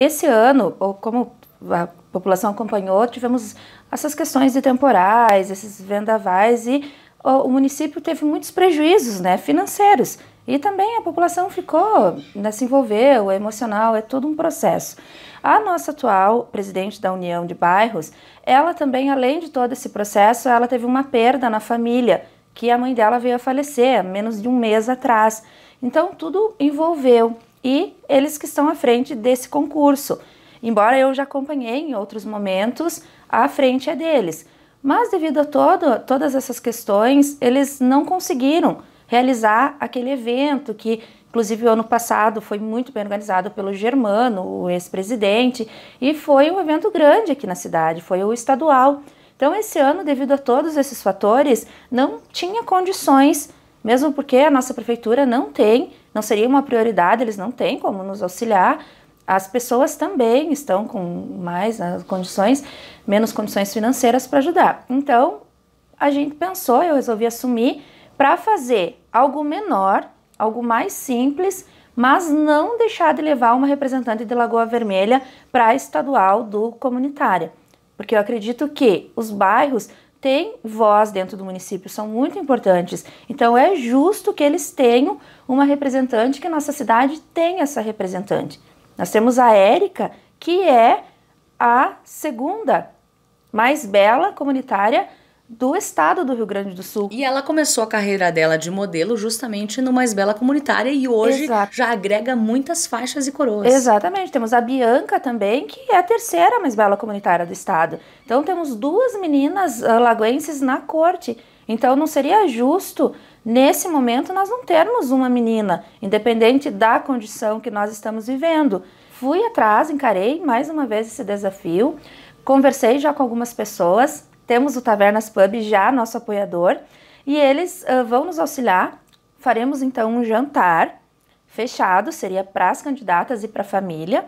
Esse ano, como a população acompanhou, tivemos essas questões de temporais, esses vendavais e o município teve muitos prejuízos né, financeiros. E também a população ficou, né, se envolveu, é emocional, é todo um processo. A nossa atual presidente da União de Bairros, ela também, além de todo esse processo, ela teve uma perda na família, que a mãe dela veio a falecer menos de um mês atrás. Então, tudo envolveu e eles que estão à frente desse concurso. Embora eu já acompanhei em outros momentos, a frente é deles. Mas devido a todo, todas essas questões, eles não conseguiram realizar aquele evento que, inclusive, o ano passado foi muito bem organizado pelo Germano, o ex-presidente, e foi um evento grande aqui na cidade, foi o estadual. Então, esse ano, devido a todos esses fatores, não tinha condições, mesmo porque a nossa prefeitura não tem não seria uma prioridade, eles não têm como nos auxiliar. As pessoas também estão com mais né, condições, menos condições financeiras para ajudar. Então, a gente pensou, eu resolvi assumir para fazer algo menor, algo mais simples, mas não deixar de levar uma representante de Lagoa Vermelha para a estadual do comunitária, porque eu acredito que os bairros têm voz dentro do município, são muito importantes. Então é justo que eles tenham uma representante, que a nossa cidade tenha essa representante. Nós temos a Érica, que é a segunda mais bela comunitária do estado do Rio Grande do Sul. E ela começou a carreira dela de modelo justamente no Mais Bela Comunitária e hoje Exato. já agrega muitas faixas e coroas. Exatamente. Temos a Bianca também, que é a terceira Mais Bela Comunitária do estado. Então temos duas meninas ah, lagoenses na corte. Então não seria justo nesse momento nós não termos uma menina, independente da condição que nós estamos vivendo. Fui atrás, encarei mais uma vez esse desafio, conversei já com algumas pessoas temos o Tavernas Pub já nosso apoiador e eles uh, vão nos auxiliar. Faremos então um jantar fechado, seria para as candidatas e para a família,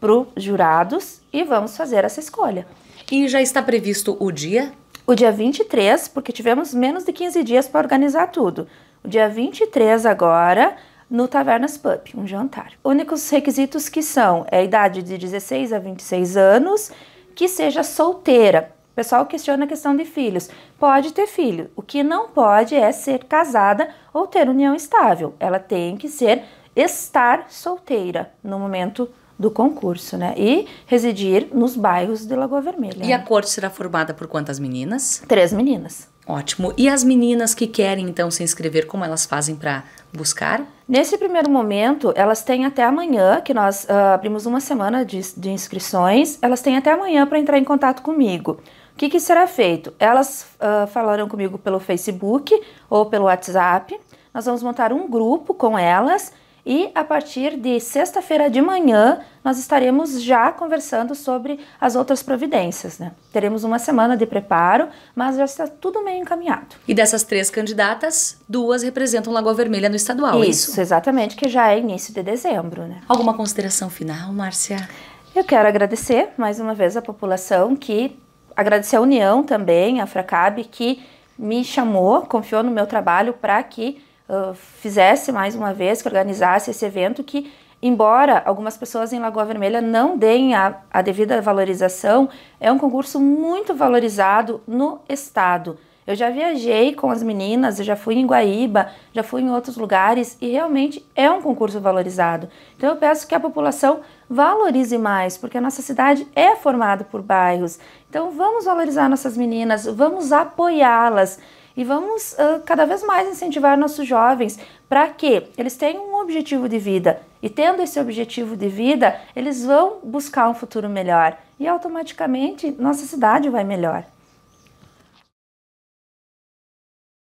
para os jurados e vamos fazer essa escolha. E já está previsto o dia? O dia 23, porque tivemos menos de 15 dias para organizar tudo. O dia 23 agora, no Tavernas Pub, um jantar. Únicos requisitos que são é a idade de 16 a 26 anos, que seja solteira, pessoal questiona a questão de filhos. Pode ter filho. O que não pode é ser casada ou ter união estável. Ela tem que ser estar solteira no momento do concurso, né? E residir nos bairros de Lagoa Vermelha. E a corte será formada por quantas meninas? Três meninas. Ótimo. E as meninas que querem então se inscrever, como elas fazem para buscar? Nesse primeiro momento, elas têm até amanhã, que nós uh, abrimos uma semana de, de, inscrições, elas têm até amanhã para entrar em contato comigo. O que, que será feito? Elas uh, falaram comigo pelo Facebook ou pelo WhatsApp. Nós vamos montar um grupo com elas e a partir de sexta-feira de manhã, nós estaremos já conversando sobre as outras providências. Né? Teremos uma semana de preparo, mas já está tudo meio encaminhado. E dessas três candidatas, duas representam Lagoa Vermelha no estadual, é isso? Isso, exatamente, que já é início de dezembro. Né? Alguma consideração final, Márcia? Eu quero agradecer mais uma vez à população que agradecer a União também, a Fracab, que me chamou, confiou no meu trabalho para que fizesse mais uma vez, que organizasse esse evento, que embora algumas pessoas em Lagoa Vermelha não deem a, a, devida valorização, é um concurso muito valorizado no estado. Eu já viajei com as meninas, eu já fui em Guaíba, já fui em outros lugares e realmente é um concurso valorizado. Então eu peço que a população valorize mais, porque a nossa cidade é formada por bairros. Então vamos valorizar nossas meninas, vamos apoiá-las e vamos uh, cada vez mais incentivar nossos jovens para que eles tenham um objetivo de vida e tendo esse objetivo de vida, eles vão buscar um futuro melhor e automaticamente nossa cidade vai melhor.